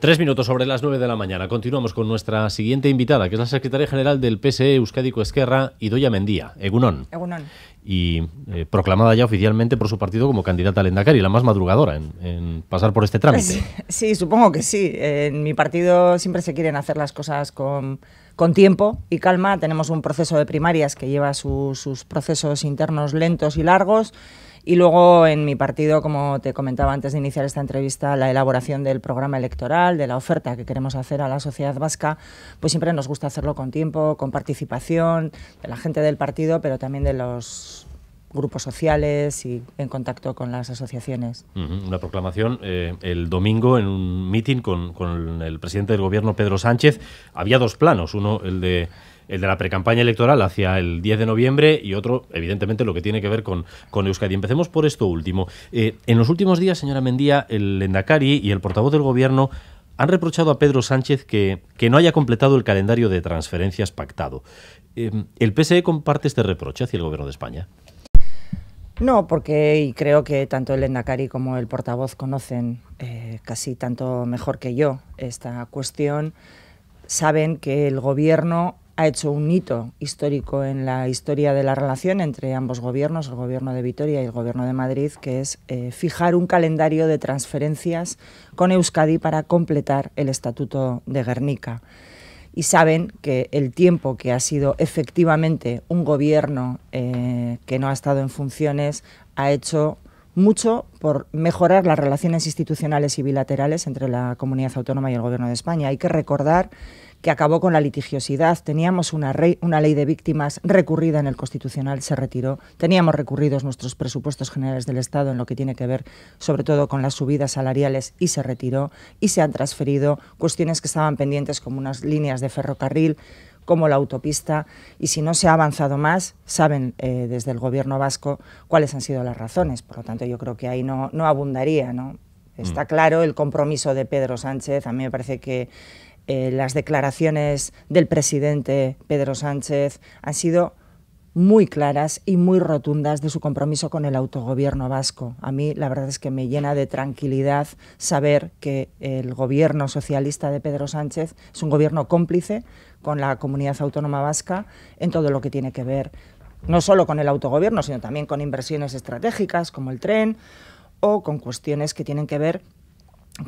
Tres minutos sobre las nueve de la mañana. Continuamos con nuestra siguiente invitada, que es la secretaria general del PSE Euskadi Esquerra, Idoya Mendía, Egunón. Egunón. Y eh, proclamada ya oficialmente por su partido como candidata al Endacari, la más madrugadora en, pasar por este trámite. Sí, supongo que sí. En mi partido siempre se quieren hacer las cosas con, tiempo y calma. Tenemos un proceso de primarias que lleva sus procesos internos lentos y largos. Y luego en mi partido, como te comentaba antes de iniciar esta entrevista, la elaboración del programa electoral, de la oferta que queremos hacer a la sociedad vasca, pues siempre nos gusta hacerlo con tiempo, con participación de la gente del partido, pero también de los grupos sociales y en contacto con las asociaciones. Una proclamación eh, el domingo en un meeting con, con el presidente del gobierno, Pedro Sánchez. Había dos planos, uno el de el de la precampaña electoral hacia el 10 de noviembre y otro, evidentemente, lo que tiene que ver con, con Euskadi. Empecemos por esto último. Eh, en los últimos días, señora Mendía, el Endacari y el portavoz del Gobierno han reprochado a Pedro Sánchez que, que no haya completado el calendario de transferencias pactado. Em, ¿El PSE comparte este reproche hacia el Gobierno de España? No, porque y creo que tanto el Endacari como el portavoz conocen eh, casi tanto mejor que yo esta cuestión. Saben que el gobierno ha hecho un hito histórico en la historia de la relación entre ambos gobiernos, el gobierno de Vitoria y el gobierno de Madrid, que es eh, fijar un calendario de transferencias con Euskadi para completar el Estatuto de Guernica. Y saben que el tiempo que ha sido efectivamente un gobierno eh, que no ha estado en funciones ha hecho mucho por mejorar las relaciones institucionales y bilaterales entre la comunidad autónoma y el gobierno de España. Hay que recordar que acabó con la litigiosidad. Teníamos una, ley de víctimas recurrida en el Constitucional, se retiró. Teníamos recurridos nuestros presupuestos generales del Estado en lo que tiene que ver sobre todo con las subidas salariales y se retiró. Y se han transferido cuestiones que estaban pendientes como unas líneas de ferrocarril como la autopista y si no se ha avanzado más, saben eh, desde el gobierno vasco cuáles han sido las razones. Por lo tanto, yo creo que ahí no, no abundaría. ¿no? Está mm. claro el compromiso de Pedro Sánchez. A mí me parece que eh, las declaraciones del presidente Pedro Sánchez han sido muy claras y muy rotundas de su compromiso con el autogobierno vasco. A mí la verdad es que me llena de tranquilidad saber que el gobierno socialista de Pedro Sánchez es un gobierno cómplice con la comunidad autónoma vasca en todo lo que tiene que ver no solo con el autogobierno, sino también con inversiones estratégicas como el tren o con cuestiones que tienen que ver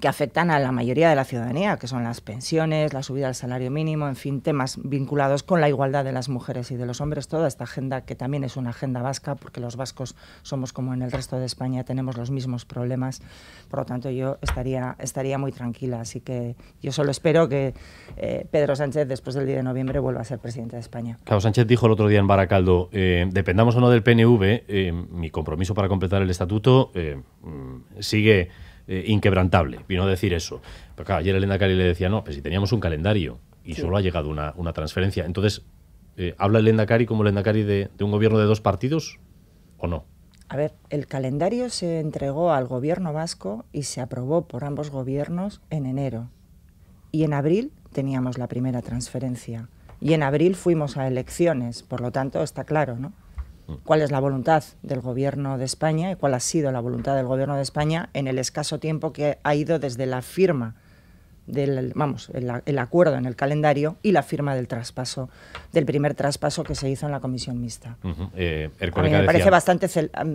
que afectan a la mayoría de la ciudadanía, que son las pensiones, la subida del salario mínimo, en fin, temas vinculados con la igualdad de las mujeres y de los hombres, toda esta agenda que también es una agenda vasca, porque los vascos somos como en el resto de España, tenemos los mismos problemas, por lo tanto yo estaría, estaría muy tranquila, así que yo solo espero que eh, Pedro Sánchez después del día de noviembre vuelva a ser presidente de España. Claro, Sánchez dijo el otro día en Baracaldo, eh, dependamos o no del PNV, eh, mi compromiso para completar el estatuto mm, sigue eh, inquebrantable, vino a decir eso. ayer Elena Cari le decía, no, pues si teníamos un calendario y solo ha llegado una, transferencia. Entonces, eh, ¿habla el Cari como Elena de, de un gobierno de dos partidos o no? A ver, el calendario se entregó al gobierno vasco y se aprobó por ambos gobiernos en enero. Y en abril teníamos la primera transferencia. Y en abril fuimos a elecciones, por lo tanto está claro, ¿no? cuál es la voluntad del Gobierno de España y cuál ha sido la voluntad del Gobierno de España en el escaso tiempo que ha ido desde la firma del, vamos, el, acuerdo en el calendario y la firma del traspaso, del primer traspaso que se hizo en la comisión mixta. Eh, me parece bastante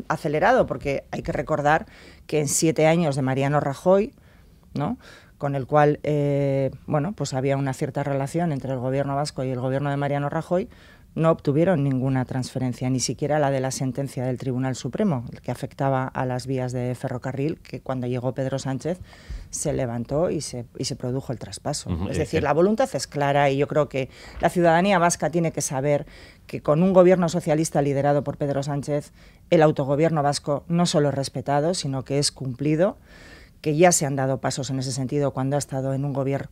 acelerado porque hay que recordar que en siete años de Mariano Rajoy, ¿no? con el cual eh, bueno, pues había una cierta relación entre el gobierno vasco y el gobierno de Mariano Rajoy, no obtuvieron ninguna transferencia, ni siquiera la de la sentencia del Tribunal Supremo, que afectaba a las vías de ferrocarril, que cuando llegó Pedro Sánchez se levantó y se, se produjo el traspaso. Es decir, la voluntad es clara y yo creo que la ciudadanía vasca tiene que saber que con un gobierno socialista liderado por Pedro Sánchez, el autogobierno vasco no solo es respetado, sino que es cumplido, que ya se han dado pasos en ese sentido cuando ha estado en un gobierno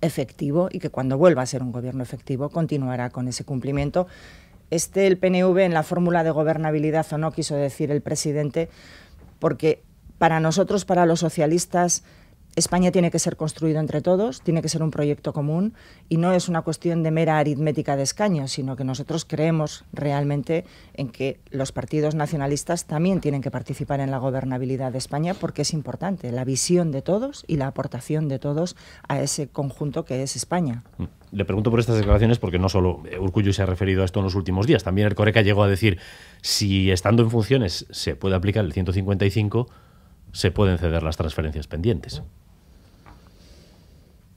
efectivo y que cuando vuelva a ser un gobierno efectivo continuará con ese cumplimiento. Este el PNV en la fórmula de gobernabilidad o no quiso decir el presidente porque para nosotros, para los socialistas, España tiene que ser construido entre todos, tiene que ser un proyecto común y no es una cuestión de mera aritmética de escaños, sino que nosotros creemos realmente en que los partidos nacionalistas también tienen que participar en la gobernabilidad de España porque es importante la visión de todos y la aportación de todos a ese conjunto que es España. Le pregunto por estas declaraciones porque no solo Urcullo se ha referido a esto en los últimos días, también el Coreca llegó a decir si estando en funciones se puede aplicar el 155 se pueden ceder las transferencias pendientes.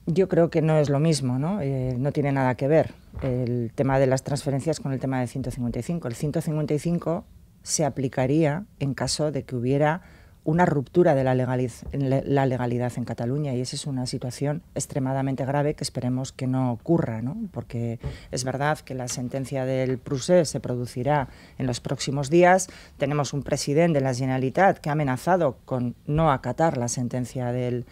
Yo creo que no es lo mismo, ¿no? Eh, no tiene nada que ver el tema de las transferencias con el tema del 155. El 155 se aplicaría en caso de que hubiera una ruptura de la, la legalidad en Cataluña y esa es una situación extremadamente grave que esperemos que no ocurra, ¿no? porque es verdad que la sentencia del Prusé se producirá en los próximos días. Tenemos un presidente de la Generalitat que ha amenazado con no acatar la sentencia del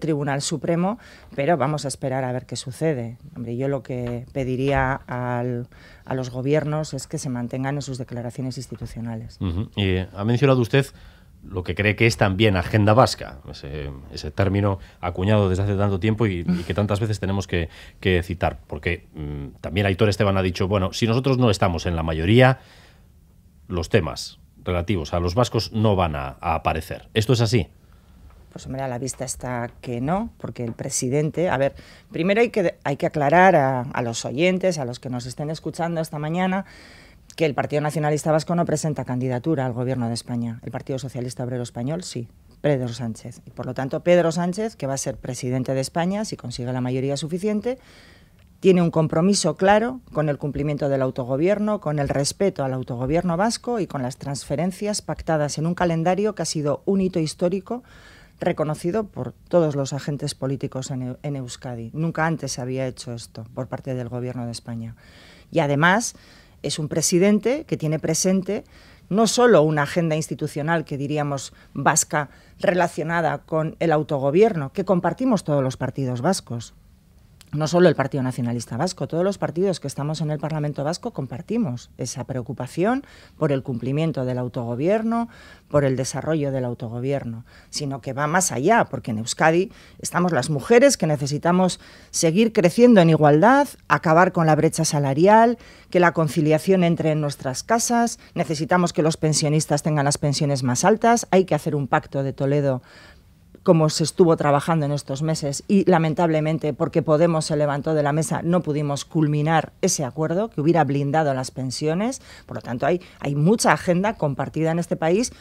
Tribunal Supremo, pero vamos a esperar a ver qué sucede. Hombre, yo lo que pediría a los gobiernos es que se mantengan en sus declaraciones institucionales. y ha mencionado usted lo que cree que es también agenda vasca, ese, término acuñado desde hace tanto tiempo y, que tantas veces tenemos que, citar, porque mm, también Aitor Esteban ha dicho, bueno, si nosotros no estamos en la mayoría, los temas relativos a los vascos no van a, aparecer. ¿Esto es así? Pues hombre, a la vista está que no, porque el presidente, a ver, primero hay que, hay que aclarar a los oyentes, a los que nos estén escuchando esta mañana, que el Partido Nacionalista Vasco no presenta candidatura al Gobierno de España. El Partido Socialista Obrero Español sí, Pedro Sánchez. Y por lo tanto, Pedro Sánchez, que va a ser presidente de España si consigue la mayoría suficiente, tiene un compromiso claro con el cumplimiento del autogobierno, con el respeto al autogobierno vasco y con las transferencias pactadas en un calendario que ha sido un hito histórico reconocido por todos los agentes políticos en, en Euskadi. Nunca antes se había hecho esto por parte del Gobierno de España. Y además, es un presidente que tiene presente no solo una agenda institucional que diríamos vasca relacionada con el autogobierno, que compartimos todos los partidos vascos, no solo el Partido Nacionalista Vasco, todos los partidos que estamos en el Parlamento Vasco compartimos esa preocupación por el cumplimiento del autogobierno, por el desarrollo del autogobierno, sino que va más allá, porque en Euskadi estamos las mujeres que necesitamos seguir creciendo en igualdad, acabar con la brecha salarial, que la conciliación entre en nuestras casas, necesitamos que los pensionistas tengan las pensiones más altas, hay que hacer un pacto de Toledo como se estuvo trabajando en estos meses y lamentablemente porque Podemos se levantó de la mesa no pudimos culminar ese acuerdo que hubiera blindado las pensiones. Por lo tanto, hay, hay mucha agenda compartida en este país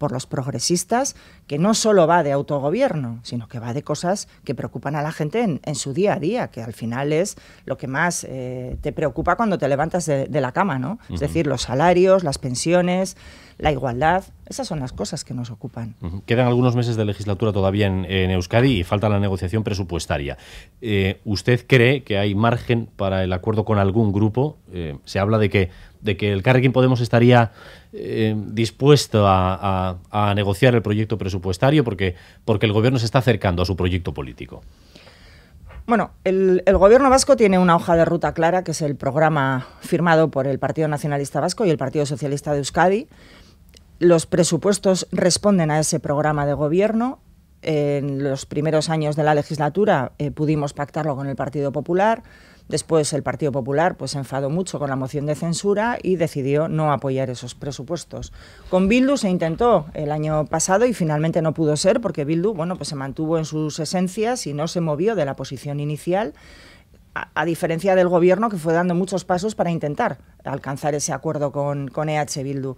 por los progresistas, que no solo va de autogobierno, sino que va de cosas que preocupan a la gente en, su día a día, que al final es lo que más eh, te preocupa cuando te levantas de, la cama, ¿no? Es decir, los salarios, las pensiones, la igualdad, esas son las cosas que nos ocupan. Quedan algunos meses de legislatura todavía en, Euskadi y falta la negociación presupuestaria. Eh, ¿Usted cree que hay margen para el acuerdo con algún grupo? Eh, se habla de que de que el Carrequín Podemos estaría eh, dispuesto a, negociar el proyecto presupuestario porque, porque el gobierno se está acercando a su proyecto político? Bueno, el, gobierno vasco tiene una hoja de ruta clara, que es el programa firmado por el Partido Nacionalista Vasco y el Partido Socialista de Euskadi. Los presupuestos responden a ese programa de gobierno. En los primeros años de la legislatura eh, pudimos pactarlo con el Partido Popular. Después el Partido Popular pues, se enfadó mucho con la moción de censura y decidió no apoyar esos presupuestos. Con Bildu se intentó el año pasado y finalmente no pudo ser porque Bildu bueno, pues, se mantuvo en sus esencias y no se movió de la posición inicial a, diferencia del gobierno que fue dando muchos pasos para intentar alcanzar ese acuerdo con, con EH Bildu.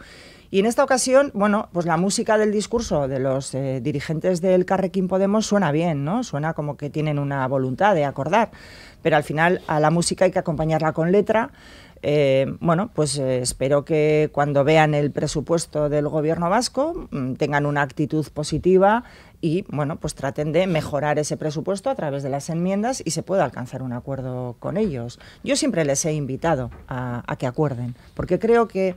Y en esta ocasión, bueno, pues la música del discurso de los eh, dirigentes del Carrequín Podemos suena bien, ¿no? Suena como que tienen una voluntad de acordar, pero al final a la música hay que acompañarla con letra, eh, bueno, pues eh, espero que cuando vean el presupuesto del gobierno vasco mm, tengan una actitud positiva y bueno, pues traten de mejorar ese presupuesto a través de las enmiendas y se pueda alcanzar un acuerdo con ellos. Yo siempre les he invitado a, a que acuerden, porque creo que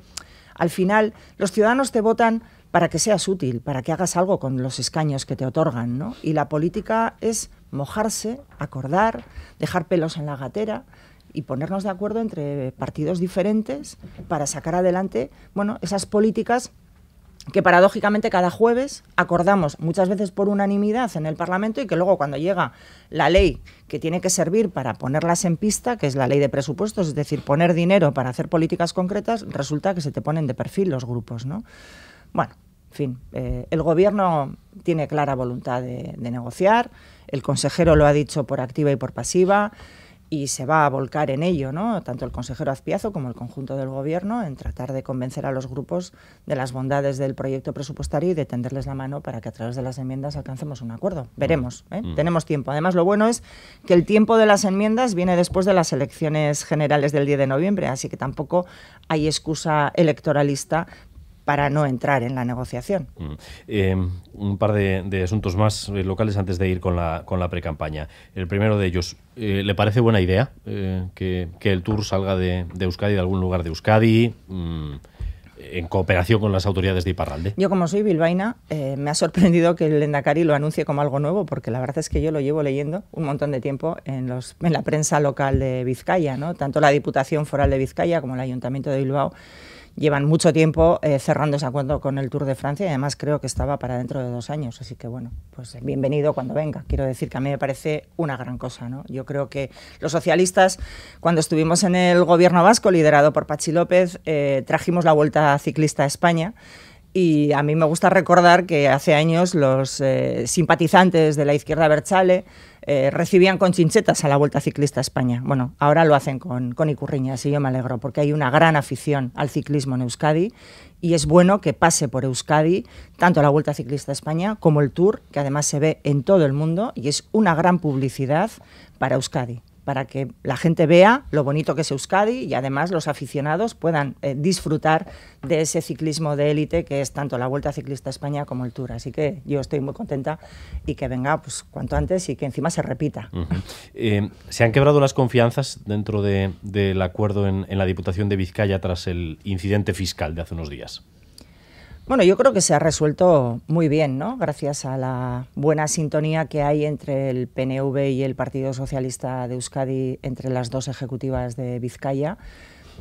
al final los ciudadanos te votan para que seas útil, para que hagas algo con los escaños que te otorgan, ¿no? Y la política es mojarse, acordar, dejar pelos en la gatera y ponernos de acuerdo entre partidos diferentes para sacar adelante bueno, esas políticas que paradójicamente cada jueves acordamos muchas veces por unanimidad en el Parlamento y que luego cuando llega la ley que tiene que servir para ponerlas en pista, que es la ley de presupuestos, es decir, poner dinero para hacer políticas concretas, resulta que se te ponen de perfil los grupos, ¿no? Bueno, en fin, eh, el Gobierno tiene clara voluntad de negociar, el consejero lo ha dicho por activa y por pasiva y se va a volcar en ello, ¿no? tanto el consejero Azpiazo como el conjunto del Gobierno, en tratar de convencer a los grupos de las bondades del proyecto presupuestario y de tenderles la mano para que a través de las enmiendas alcancemos un acuerdo. Veremos, ¿eh? tenemos tiempo. Además, lo bueno es que el tiempo de las enmiendas viene después de las elecciones generales del 10 de noviembre, así que tampoco hay excusa electoralista para no entrar en la negociación. Mm. Eh, un par de, asuntos más eh, locales antes de ir con la, precampaña pre El primero de ellos, eh, ¿le parece buena idea que, el tour salga de, Euskadi, de algún lugar de Euskadi? Mm, en cooperación con las autoridades de Iparralde. Yo como soy bilbaína, me ha sorprendido que el Endacari lo anuncie como algo nuevo, porque la verdad es que yo lo llevo leyendo un montón de tiempo en, en la prensa local de Vizcaya, ¿no? tanto la Diputación Foral de Vizcaya como el Ayuntamiento de Bilbao llevan mucho tiempo eh, cerrando ese acuerdo con el Tour de Francia y además creo que estaba para dentro de dos años. Así que bueno, pues bienvenido cuando venga. Quiero decir que a mí me parece una gran cosa. ¿no? Yo creo que los socialistas, cuando estuvimos en el gobierno vasco, liderado por Pachi López, eh, trajimos la vuelta ciclista a España. Y a mí me gusta recordar que hace años los eh, simpatizantes de la izquierda Berchale eh, recibían con chinchetas a la Vuelta Ciclista España. Bueno, ahora lo hacen con, con Icurriñas y yo me alegro porque hay una gran afición al ciclismo en Euskadi y es bueno que pase por Euskadi tanto la Vuelta Ciclista España como el Tour, que además se ve en todo el mundo y es una gran publicidad para Euskadi para que la gente vea lo bonito que es Euskadi y además los aficionados puedan eh, disfrutar de ese ciclismo de élite que es tanto la Vuelta Ciclista España como el Tour. Así que yo estoy muy contenta y que venga pues, cuanto antes y que encima se repita. Eh, ¿Se han quebrado las confianzas dentro del acuerdo en la Diputación de Vizcaya tras el incidente fiscal de hace unos días? Bueno, yo creo que se ha resuelto muy bien, ¿no? Gracias a la buena sintonía que hay entre el PNV y el Partido Socialista de Euskadi, entre las dos ejecutivas de Vizcaya,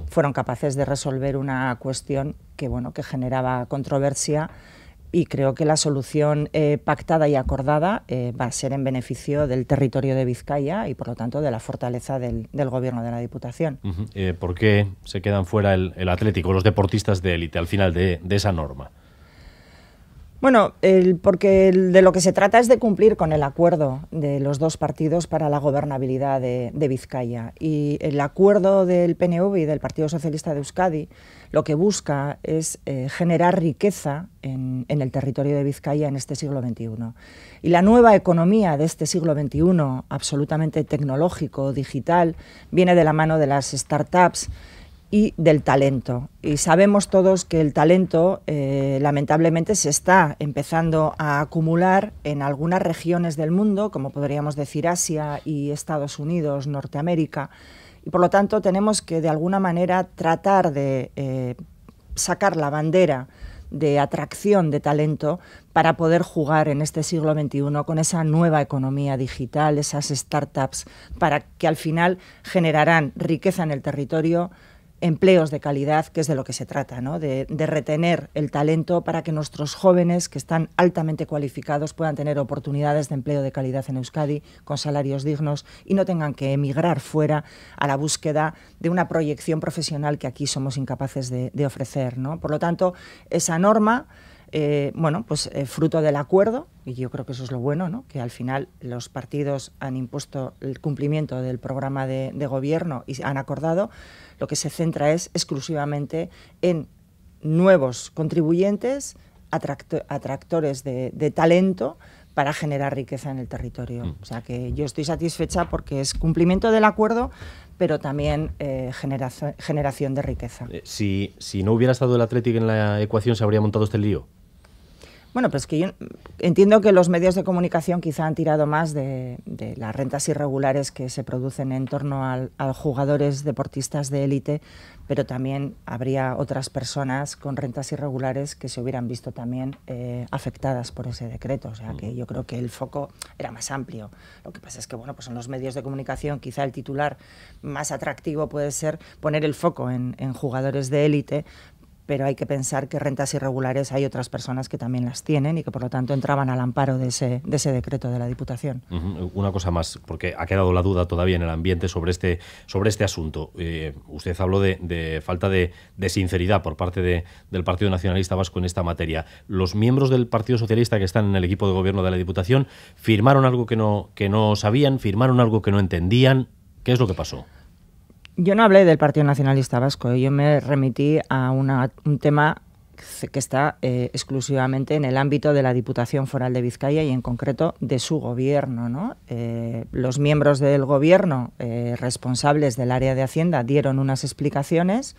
fueron capaces de resolver una cuestión que, bueno, que generaba controversia y creo que la solución eh, pactada y acordada eh, va a ser en beneficio del territorio de Vizcaya y por lo tanto de la fortaleza del, gobierno de la Diputación. Eh, ¿Por qué se quedan fuera el, Atlético, los deportistas de élite al final de esa norma? Bueno, porque de lo que se trata es de cumplir con el acuerdo de los dos partidos para la gobernabilidad de, Vizcaya. Y el acuerdo del PNV y del Partido Socialista de Euskadi lo que busca es eh, generar riqueza en, en, el territorio de Vizcaya en este siglo XXI. Y la nueva economía de este siglo XXI, absolutamente tecnológico, digital, viene de la mano de las startups y del talento. Y sabemos todos que el talento eh, lamentablemente se está empezando a acumular en algunas regiones del mundo, como podríamos decir Asia y Estados Unidos, Norteamérica. Y por lo tanto tenemos que de alguna manera tratar de eh, sacar la bandera de atracción de talento para poder jugar en este siglo XXI con esa nueva economía digital, esas startups, para que al final generarán riqueza en el territorio, empleos de calidad, que es de lo que se trata, ¿no? de, retener el talento para que nuestros jóvenes que están altamente cualificados puedan tener oportunidades de empleo de calidad en Euskadi con salarios dignos y no tengan que emigrar fuera a la búsqueda de una proyección profesional que aquí somos incapaces de, ofrecer. Por lo tanto, esa norma... Eh, bueno, pues eh, fruto del acuerdo, y yo creo que eso es lo bueno, ¿no? que al final los partidos han impuesto el cumplimiento del programa de, gobierno y han acordado, lo que se centra es exclusivamente en nuevos contribuyentes, atractores de, talento para generar riqueza en el territorio. Mm. O sea que yo estoy satisfecha porque es cumplimiento del acuerdo, pero también eh, generación de riqueza. si, si no hubiera estado el Atlético en la ecuación, ¿se habría montado este lío? Bueno, pues que yo entiendo que los medios de comunicación quizá han tirado más de, las rentas irregulares que se producen en torno a jugadores deportistas de élite, pero también habría otras personas con rentas irregulares que se hubieran visto también eh, afectadas por ese decreto. O sea que mm. yo creo que el foco era más amplio. Lo que pasa es que, bueno, pues en los medios de comunicación quizá el titular más atractivo puede ser poner el foco en jugadores de élite, pero hay que pensar que rentas irregulares hay otras personas que también las tienen y que por lo tanto entraban al amparo de ese, de ese decreto de la Diputación. Una cosa más, porque ha quedado la duda todavía en el ambiente sobre este, este asunto. Eh, usted habló de, falta de, sinceridad por parte del Partido Nacionalista Vasco en esta materia. Los miembros del Partido Socialista que están en el equipo de gobierno de la Diputación firmaron algo que no, que no sabían, firmaron algo que no entendían. ¿Qué es lo que pasó? Yo no hablé del Partido Nacionalista Vasco, yo me remití a un tema que está eh, exclusivamente en el ámbito de la Diputación Foral de Vizcaya y en concreto de su gobierno. Eh, los miembros del gobierno eh, responsables del área de Hacienda dieron unas explicaciones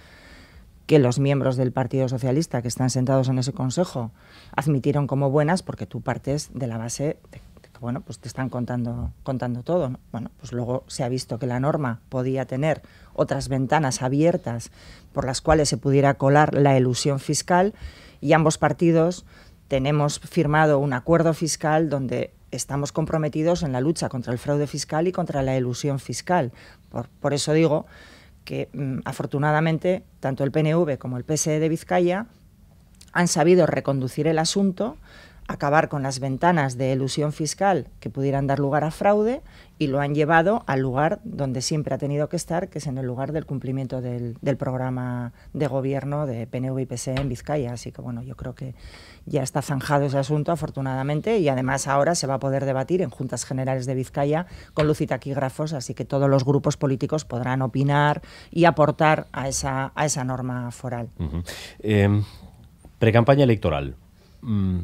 que los miembros del Partido Socialista que están sentados en ese consejo admitieron como buenas porque tú partes de la base de bueno, pues te están contando, contando todo. Bueno, pues luego se ha visto que la norma podía tener otras ventanas abiertas por las cuales se pudiera colar la elusión fiscal y ambos partidos tenemos firmado un acuerdo fiscal donde estamos comprometidos en la lucha contra el fraude fiscal y contra la elusión fiscal. Por, por eso digo que mm, afortunadamente tanto el PNV como el PSE de Vizcaya han sabido reconducir el asunto acabar con las ventanas de ilusión fiscal que pudieran dar lugar a fraude y lo han llevado al lugar donde siempre ha tenido que estar, que es en el lugar del cumplimiento del, programa de gobierno de PNV y PSE en Vizcaya. Así que bueno, yo creo que ya está zanjado ese asunto, afortunadamente, y además ahora se va a poder debatir en Juntas Generales de Vizcaya con luz y así que todos los grupos políticos podrán opinar y aportar a esa, a esa norma foral. Em, precampaña electoral. Mm,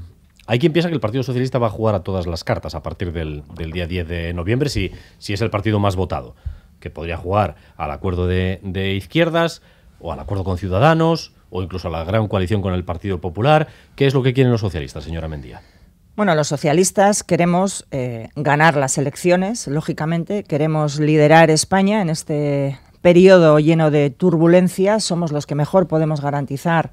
hay quien piensa que el Partido Socialista va a jugar a todas las cartas a partir del, día 10 de noviembre, si, si es el partido más votado, que podría jugar al acuerdo de, izquierdas o al acuerdo con Ciudadanos o incluso a la gran coalición con el Partido Popular. ¿Qué es lo que quieren los socialistas, señora Mendía? Bueno, los socialistas queremos eh, ganar las elecciones, lógicamente, queremos liderar España en este periodo lleno de turbulencias, somos los que mejor podemos garantizar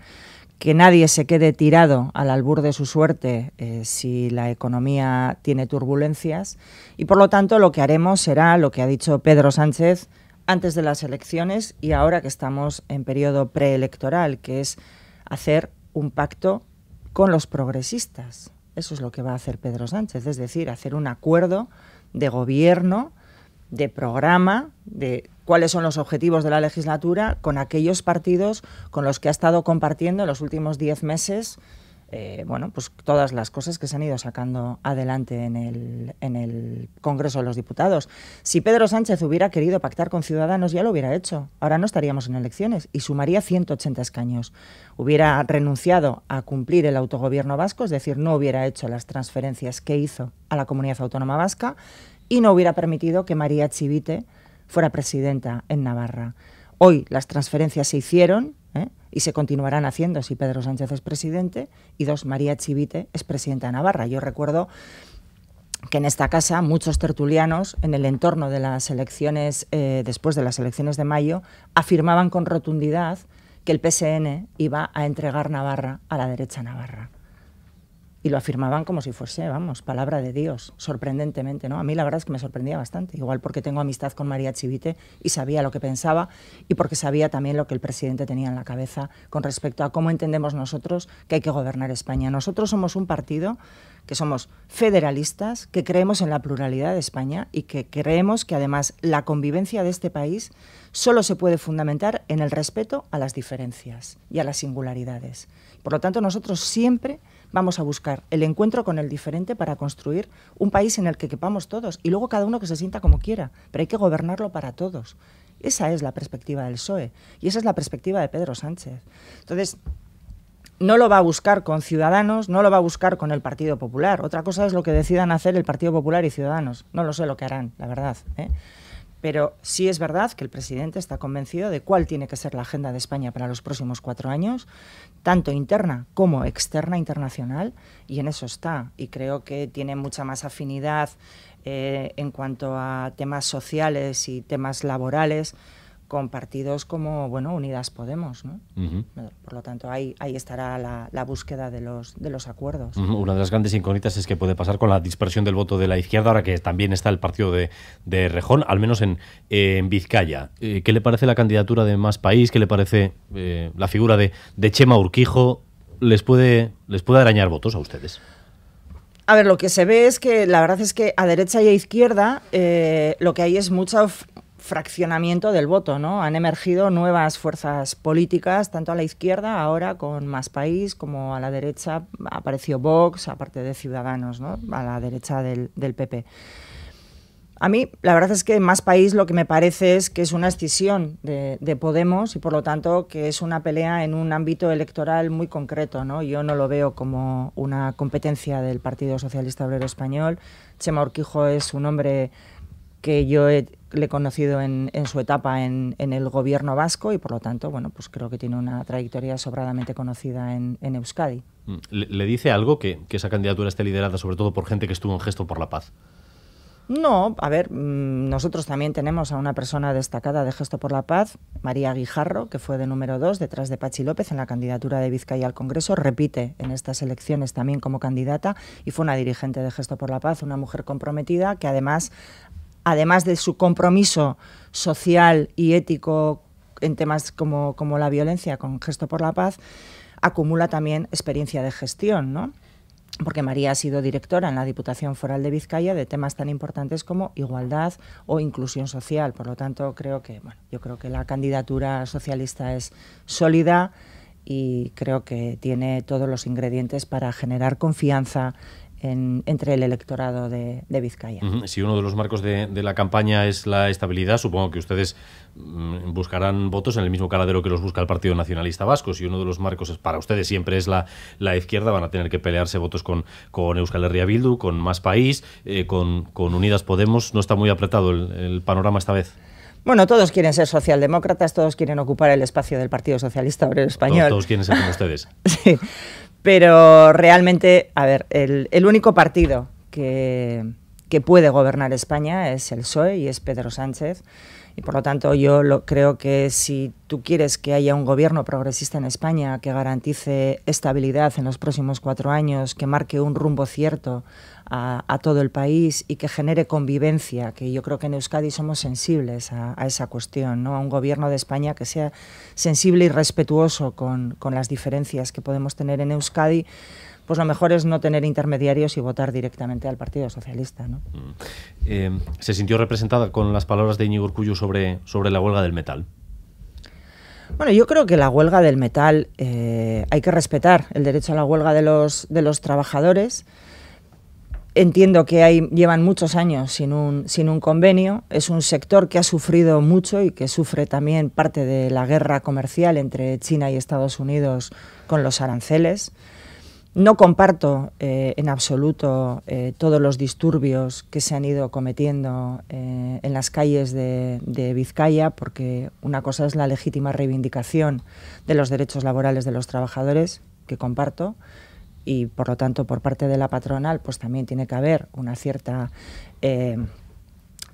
que nadie se quede tirado al albur de su suerte eh, si la economía tiene turbulencias y por lo tanto lo que haremos será lo que ha dicho Pedro Sánchez antes de las elecciones y ahora que estamos en periodo preelectoral, que es hacer un pacto con los progresistas. Eso es lo que va a hacer Pedro Sánchez, es decir, hacer un acuerdo de gobierno de programa, de cuáles son los objetivos de la legislatura con aquellos partidos con los que ha estado compartiendo en los últimos diez meses eh, bueno, pues todas las cosas que se han ido sacando adelante en el, en el Congreso de los Diputados. Si Pedro Sánchez hubiera querido pactar con Ciudadanos, ya lo hubiera hecho. Ahora no estaríamos en elecciones y sumaría 180 escaños. Hubiera renunciado a cumplir el autogobierno vasco, es decir, no hubiera hecho las transferencias que hizo a la comunidad autónoma vasca y no hubiera permitido que María Chivite fuera presidenta en Navarra. Hoy las transferencias se hicieron ¿eh? y se continuarán haciendo si Pedro Sánchez es presidente y dos, María Chivite es presidenta de Navarra. Yo recuerdo que en esta casa muchos tertulianos en el entorno de las elecciones, eh, después de las elecciones de mayo, afirmaban con rotundidad que el PSN iba a entregar Navarra a la derecha navarra y lo afirmaban como si fuese, vamos, palabra de Dios, sorprendentemente, ¿no? A mí la verdad es que me sorprendía bastante, igual porque tengo amistad con María Chivite y sabía lo que pensaba y porque sabía también lo que el presidente tenía en la cabeza con respecto a cómo entendemos nosotros que hay que gobernar España. Nosotros somos un partido que somos federalistas, que creemos en la pluralidad de España y que creemos que además la convivencia de este país solo se puede fundamentar en el respeto a las diferencias y a las singularidades. Por lo tanto, nosotros siempre Vamos a buscar el encuentro con el diferente para construir un país en el que quepamos todos y luego cada uno que se sienta como quiera, pero hay que gobernarlo para todos. Esa es la perspectiva del PSOE y esa es la perspectiva de Pedro Sánchez. Entonces, no lo va a buscar con Ciudadanos, no lo va a buscar con el Partido Popular. Otra cosa es lo que decidan hacer el Partido Popular y Ciudadanos. No lo sé lo que harán, la verdad. ¿eh? Pero sí es verdad que el presidente está convencido de cuál tiene que ser la agenda de España para los próximos cuatro años, tanto interna como externa internacional, y en eso está. Y creo que tiene mucha más afinidad eh, en cuanto a temas sociales y temas laborales con partidos como bueno Unidas Podemos, ¿no? Por lo tanto ahí ahí estará la, búsqueda de los de los acuerdos. Una de las grandes incógnitas es que puede pasar con la dispersión del voto de la izquierda ahora que también está el partido de, de Rejón, al menos en, Vizcaya. Eh, ¿Qué le parece la candidatura de Más País? ¿Qué le parece eh, la figura de, Chema Urquijo? ¿Les puede les puede arañar votos a ustedes? A ver, lo que se ve es que la verdad es que a derecha y a izquierda eh, lo que hay es mucha fraccionamiento del voto, ¿no? Han emergido nuevas fuerzas políticas, tanto a la izquierda ahora con Más País, como a la derecha apareció Vox, aparte de Ciudadanos, ¿no? A la derecha del, PP. A mí, la verdad es que Más País lo que me parece es que es una escisión de, Podemos y, por lo tanto, que es una pelea en un ámbito electoral muy concreto. ¿no? Yo no lo veo como una competencia del Partido Socialista Obrero Español. Chema Urquijo es un hombre que yo he le he conocido en, su etapa en, el gobierno vasco y por lo tanto, bueno, pues creo que tiene una trayectoria sobradamente conocida en, Euskadi. Mm. ¿Le, dice algo que, esa candidatura esté liderada sobre todo por gente que estuvo en Gesto por la Paz? No, a ver, mm, nosotros también tenemos a una persona destacada de Gesto por la Paz, María Guijarro, que fue de número dos detrás de Pachi López en la candidatura de Vizcaya al Congreso, repite en estas elecciones también como candidata y fue una dirigente de Gesto por la Paz, una mujer comprometida que además además de su compromiso social y ético en temas como, como la violencia con Gesto por la Paz, acumula también experiencia de gestión, ¿no? porque María ha sido directora en la Diputación Foral de Vizcaya de temas tan importantes como igualdad o inclusión social. Por lo tanto, creo que yo creo que la candidatura socialista es sólida y creo que tiene todos los ingredientes para generar confianza entre el electorado de, Vizcaya. Si uno de los marcos de, la campaña es la estabilidad, supongo que ustedes mm, buscarán votos en el mismo caladero que los busca el Partido Nacionalista Vasco. Si uno de los marcos es, para ustedes siempre es la, izquierda, van a tener que pelearse votos con, Euskal Herria Bildu, con Más País, eh, con, Unidas Podemos. No está muy apretado el, panorama esta vez. Bueno, todos quieren ser socialdemócratas, todos quieren ocupar el espacio del Partido Socialista Obrero Español. Todos, todos quieren ser como ustedes. sí, pero realmente, a ver, el, el único partido que, que puede gobernar España es el PSOE y es Pedro Sánchez. Y por lo tanto yo lo, creo que si tú quieres que haya un gobierno progresista en España que garantice estabilidad en los próximos cuatro años, que marque un rumbo cierto a, todo el país y que genere convivencia, que yo creo que en Euskadi somos sensibles a, esa cuestión, ¿no? a un gobierno de España que sea sensible y respetuoso con, con las diferencias que podemos tener en Euskadi, pues lo mejor es no tener intermediarios y votar directamente al Partido Socialista. ¿no? Mm. Eh, ¿Se sintió representada con las palabras de Iñigo Urcullu sobre, sobre la huelga del metal? Bueno, yo creo que la huelga del metal eh, hay que respetar el derecho a la huelga de los, de los trabajadores. Entiendo que hay, llevan muchos años sin un, sin un convenio. Es un sector que ha sufrido mucho y que sufre también parte de la guerra comercial entre China y Estados Unidos con los aranceles. No comparto eh, en absoluto eh, todos los disturbios que se han ido cometiendo eh, en las calles de, de, Vizcaya, porque una cosa es la legítima reivindicación de los derechos laborales de los trabajadores, que comparto, y por lo tanto por parte de la patronal pues también tiene que haber una cierta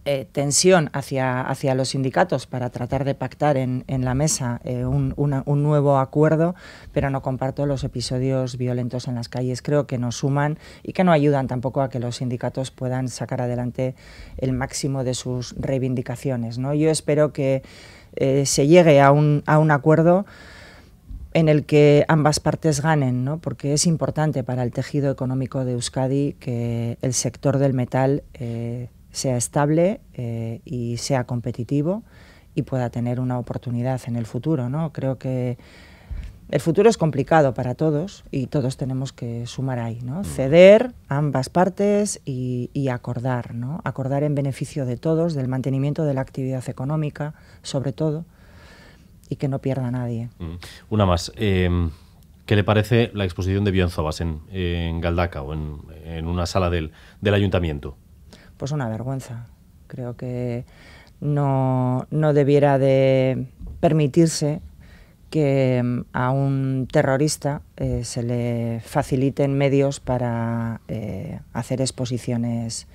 eh, tensión hacia, hacia los sindicatos para tratar de pactar en, la mesa eh, un, nuevo acuerdo, pero no comparto los episodios violentos en las calles. Creo que no suman y que no ayudan tampoco a que los sindicatos puedan sacar adelante el máximo de sus reivindicaciones. ¿no? Yo espero que eh, se llegue a un, acuerdo en el que ambas partes ganen, ¿no? porque es importante para el tejido económico de Euskadi que el sector del metal sea estable eh, y sea competitivo y pueda tener una oportunidad en el futuro. ¿no? Creo que el futuro es complicado para todos y todos tenemos que sumar ahí, ¿no? Mm. ceder ambas partes y, acordar, ¿no? acordar en beneficio de todos, del mantenimiento de la actividad económica, sobre todo, y que no pierda nadie. Mm. Una más. Em, ¿Qué le parece la exposición de Bionzobas en, Galdaca o en, una sala del ayuntamiento? pues una vergüenza. Creo que no, debiera de permitirse que mm, a un terrorista eh, se le faciliten medios para eh, hacer exposiciones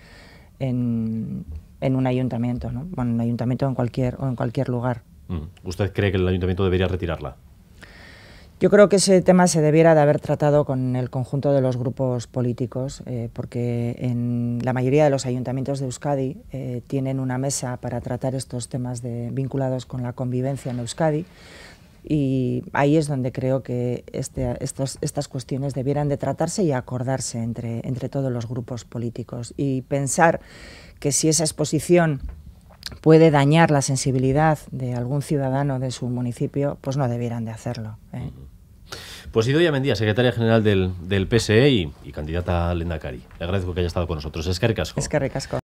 en, un ayuntamiento, ¿no? un ayuntamiento en cualquier, o en cualquier lugar. Mm. ¿Usted cree que el ayuntamiento debería retirarla? Yo creo que ese tema se debiera de haber tratado con el conjunto de los grupos políticos, eh, porque en la mayoría de los ayuntamientos de Euskadi eh, tienen una mesa para tratar estos temas vinculados con la convivencia en Euskadi. Y ahí es donde creo que este, estas cuestiones debieran de tratarse y acordarse entre, entre todos los grupos políticos. Y pensar que si esa exposición puede dañar la sensibilidad de algún ciudadano de su municipio, pues no debieran de hacerlo. ¿eh? Pues Idoia Mendía, secretaria general del, PSE y, candidata a Lendakari. Le agradezco que haya estado con nosotros. Es que